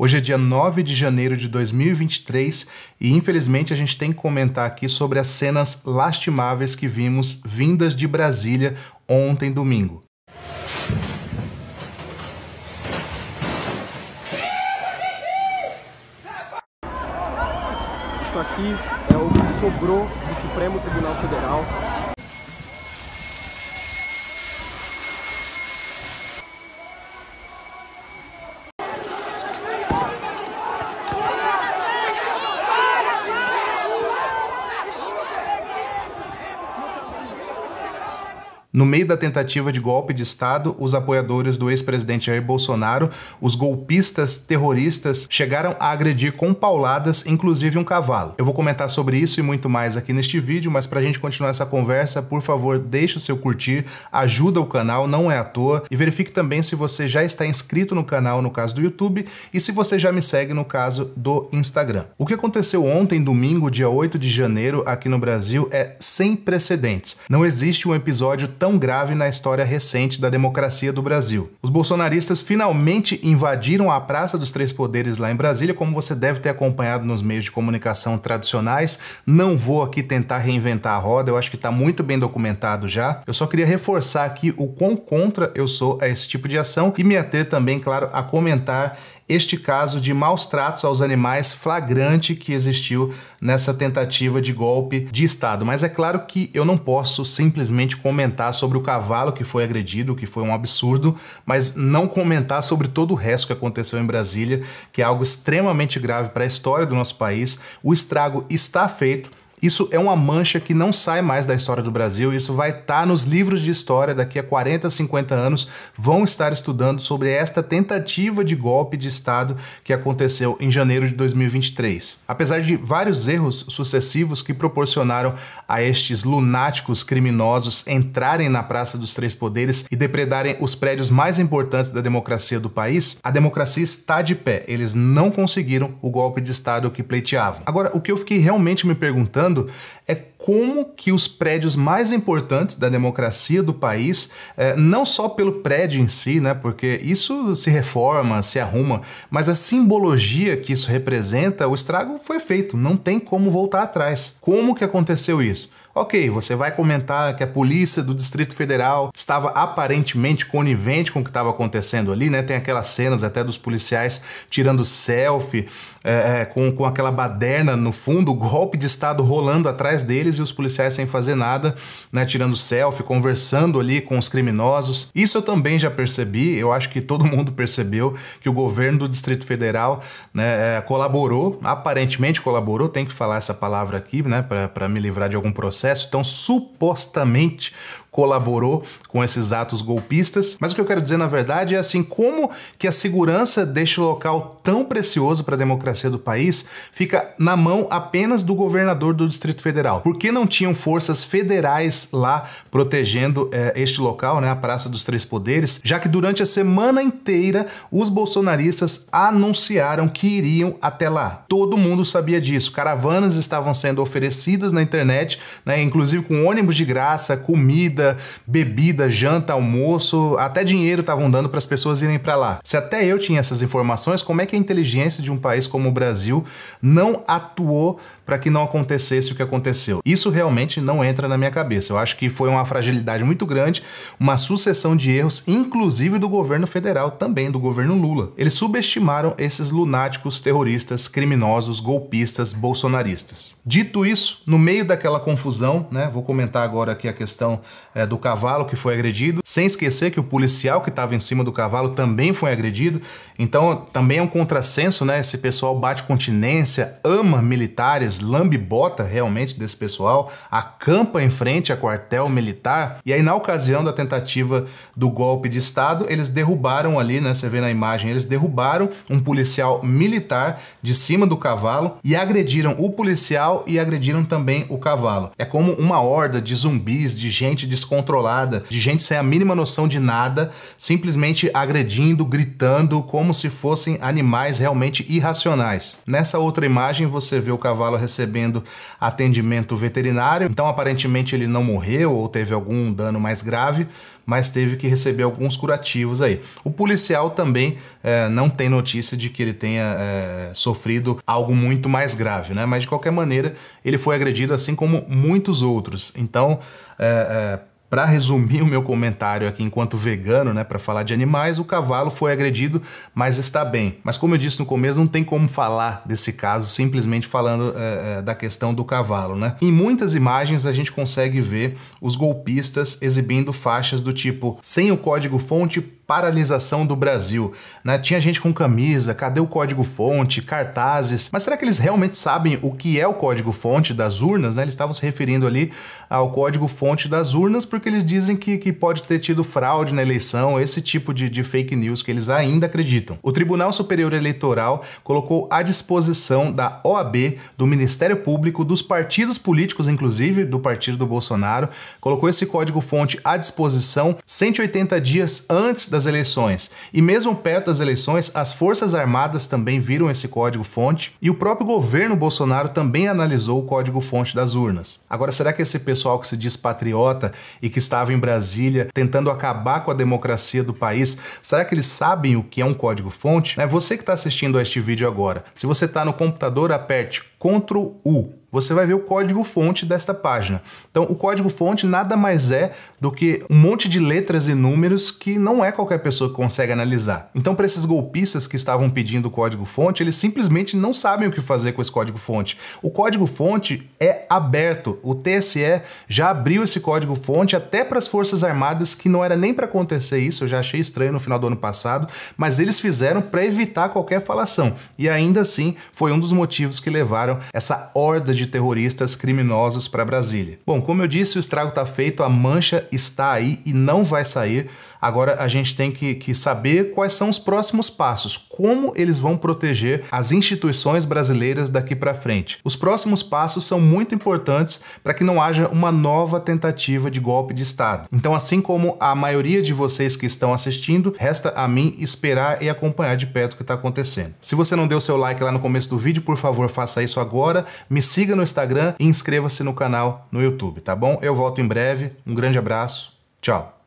Hoje é dia 9 de janeiro de 2023 e infelizmente a gente tem que comentar aqui sobre as cenas lastimáveis que vimos vindas de Brasília ontem domingo. Isso aqui é o que sobrou do Supremo Tribunal Federal No meio da tentativa de golpe de Estado, os apoiadores do ex-presidente Jair Bolsonaro, os golpistas terroristas, chegaram a agredir com pauladas, inclusive um cavalo. Eu vou comentar sobre isso e muito mais aqui neste vídeo, mas para a gente continuar essa conversa, por favor, deixe o seu curtir, ajuda o canal, não é à toa, e verifique também se você já está inscrito no canal, no caso do YouTube, e se você já me segue no caso do Instagram. O que aconteceu ontem, domingo, dia 8 de janeiro, aqui no Brasil, é sem precedentes. Não existe um episódio tão tão grave na história recente da democracia do Brasil. Os bolsonaristas finalmente invadiram a Praça dos Três Poderes lá em Brasília, como você deve ter acompanhado nos meios de comunicação tradicionais. Não vou aqui tentar reinventar a roda, eu acho que está muito bem documentado já. Eu só queria reforçar aqui o quão contra eu sou a esse tipo de ação e me ater também, claro, a comentar este caso de maus tratos aos animais flagrante que existiu nessa tentativa de golpe de Estado. Mas é claro que eu não posso simplesmente comentar sobre o cavalo que foi agredido, que foi um absurdo, mas não comentar sobre todo o resto que aconteceu em Brasília, que é algo extremamente grave para a história do nosso país. O estrago está feito isso é uma mancha que não sai mais da história do Brasil, isso vai estar tá nos livros de história daqui a 40, 50 anos, vão estar estudando sobre esta tentativa de golpe de Estado que aconteceu em janeiro de 2023. Apesar de vários erros sucessivos que proporcionaram a estes lunáticos criminosos entrarem na Praça dos Três Poderes e depredarem os prédios mais importantes da democracia do país, a democracia está de pé, eles não conseguiram o golpe de Estado que pleiteavam. Agora, o que eu fiquei realmente me perguntando é como que os prédios mais importantes da democracia do país, é, não só pelo prédio em si, né, porque isso se reforma, se arruma, mas a simbologia que isso representa, o estrago foi feito, não tem como voltar atrás. Como que aconteceu isso? Ok, você vai comentar que a polícia do Distrito Federal estava aparentemente conivente com o que estava acontecendo ali, né? Tem aquelas cenas até dos policiais tirando selfie é, é, com, com aquela baderna no fundo, golpe de Estado rolando atrás deles e os policiais sem fazer nada, né, tirando selfie, conversando ali com os criminosos. Isso eu também já percebi, eu acho que todo mundo percebeu que o governo do Distrito Federal né, é, colaborou, aparentemente colaborou, tem que falar essa palavra aqui né, para me livrar de algum processo, então supostamente colaborou com esses atos golpistas. Mas o que eu quero dizer, na verdade, é assim, como que a segurança deste local tão precioso para a democracia democracia do país fica na mão apenas do governador do Distrito Federal. Por que não tinham forças federais lá protegendo é, este local, né, a Praça dos Três Poderes, já que durante a semana inteira os bolsonaristas anunciaram que iriam até lá? Todo mundo sabia disso. Caravanas estavam sendo oferecidas na internet, né, inclusive com ônibus de graça, comida, bebida, janta, almoço, até dinheiro estavam dando para as pessoas irem para lá. Se até eu tinha essas informações, como é que a inteligência de um país como como o Brasil não atuou para que não acontecesse o que aconteceu. Isso realmente não entra na minha cabeça. Eu acho que foi uma fragilidade muito grande, uma sucessão de erros, inclusive do governo federal, também do governo Lula. Eles subestimaram esses lunáticos terroristas, criminosos, golpistas, bolsonaristas. Dito isso, no meio daquela confusão, né, vou comentar agora aqui a questão é, do cavalo que foi agredido, sem esquecer que o policial que estava em cima do cavalo também foi agredido. Então, também é um contrassenso, né, esse pessoal pessoal bate continência, ama militares, lambe bota realmente desse pessoal, acampa em frente a quartel militar. E aí, na ocasião da tentativa do golpe de Estado, eles derrubaram ali, né? Você vê na imagem, eles derrubaram um policial militar de cima do cavalo e agrediram o policial e agrediram também o cavalo. É como uma horda de zumbis, de gente descontrolada, de gente sem a mínima noção de nada, simplesmente agredindo, gritando, como se fossem animais realmente irracionais profissionais. Nessa outra imagem você vê o cavalo recebendo atendimento veterinário, então aparentemente ele não morreu ou teve algum dano mais grave, mas teve que receber alguns curativos aí. O policial também é, não tem notícia de que ele tenha é, sofrido algo muito mais grave, né? Mas de qualquer maneira, ele foi agredido assim como muitos outros. Então, é, é para resumir o meu comentário aqui enquanto vegano, né, para falar de animais, o cavalo foi agredido, mas está bem. Mas como eu disse no começo, não tem como falar desse caso simplesmente falando é, da questão do cavalo, né? Em muitas imagens a gente consegue ver os golpistas exibindo faixas do tipo sem o código-fonte paralisação do Brasil. Né? Tinha gente com camisa, cadê o código-fonte, cartazes. Mas será que eles realmente sabem o que é o código-fonte das urnas? Né? Eles estavam se referindo ali ao código-fonte das urnas porque eles dizem que, que pode ter tido fraude na eleição, esse tipo de, de fake news que eles ainda acreditam. O Tribunal Superior Eleitoral colocou à disposição da OAB, do Ministério Público, dos partidos políticos, inclusive do partido do Bolsonaro, colocou esse código-fonte à disposição 180 dias antes da das eleições. E mesmo perto das eleições, as Forças Armadas também viram esse código-fonte e o próprio governo Bolsonaro também analisou o código-fonte das urnas. Agora, será que esse pessoal que se diz patriota e que estava em Brasília tentando acabar com a democracia do país, será que eles sabem o que é um código-fonte? É você que está assistindo a este vídeo agora. Se você está no computador, aperte Ctrl U. Você vai ver o código-fonte desta página. Então, o código-fonte nada mais é do que um monte de letras e números que não é qualquer pessoa que consegue analisar. Então, para esses golpistas que estavam pedindo o código-fonte, eles simplesmente não sabem o que fazer com esse código-fonte. O código-fonte é aberto. O TSE já abriu esse código-fonte até para as Forças Armadas, que não era nem para acontecer isso, eu já achei estranho no final do ano passado, mas eles fizeram para evitar qualquer falação. E ainda assim, foi um dos motivos que levaram levaram essa horda de terroristas criminosos para Brasília. Bom, como eu disse, o estrago está feito, a mancha está aí e não vai sair. Agora a gente tem que, que saber quais são os próximos passos, como eles vão proteger as instituições brasileiras daqui para frente. Os próximos passos são muito importantes para que não haja uma nova tentativa de golpe de Estado. Então, assim como a maioria de vocês que estão assistindo, resta a mim esperar e acompanhar de perto o que está acontecendo. Se você não deu seu like lá no começo do vídeo, por favor, faça isso agora. Me siga no Instagram e inscreva-se no canal no YouTube, tá bom? Eu volto em breve. Um grande abraço. Tchau.